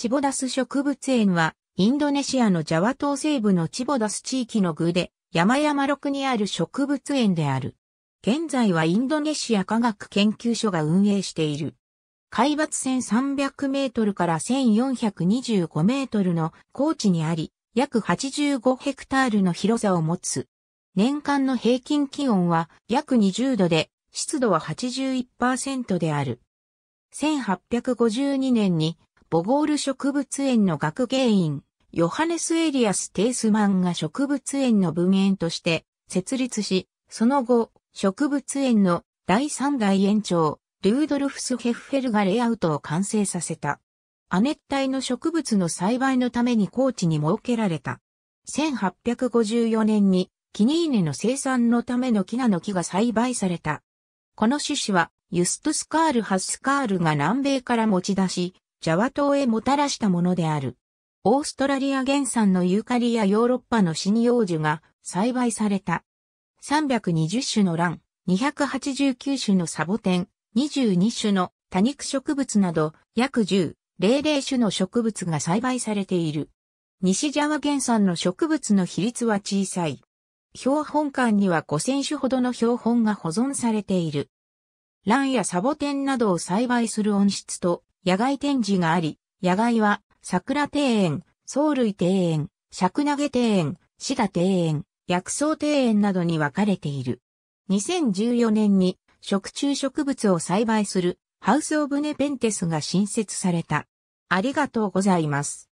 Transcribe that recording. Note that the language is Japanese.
チボダス植物園は、インドネシアのジャワ島西部のチボダス地域の具で、山々6にある植物園である。現在はインドネシア科学研究所が運営している。海抜1300メートルから1425メートルの高地にあり、約85ヘクタールの広さを持つ。年間の平均気温は約20度で、湿度は81%である。1852年にボゴール植物園の学芸員、ヨハネス・エリアス・テースマンが植物園の文園として設立し、その後、植物園の第3代園長、ルードルフス・ヘッフェルがレイアウトを完成させた。亜熱帯の植物の栽培のために高地に設けられた。1854年にキニーネの生産のためのキナの木が栽培された。この種子はユストスカール・ハスカールが南米から持ち出し、ジャワ島へもたらしたものである。オーストラリア原産のユーカリやヨーロッパの針葉樹が栽培された。320種のラン、289種のサボテン、22種の多肉植物など約10、00種の植物が栽培されている。西ジャワ原産の植物の比率は小さい。標本館には5000種ほどの標本が保存されている。ランやサボテンなどを栽培する温室と野外展示があり、野外は、桜庭園、藻類庭園、尺投げ庭園、シダ庭園、薬草庭園などに分かれている。2014年に食虫植物を栽培するハウスオブネペンテスが新設された。ありがとうございます。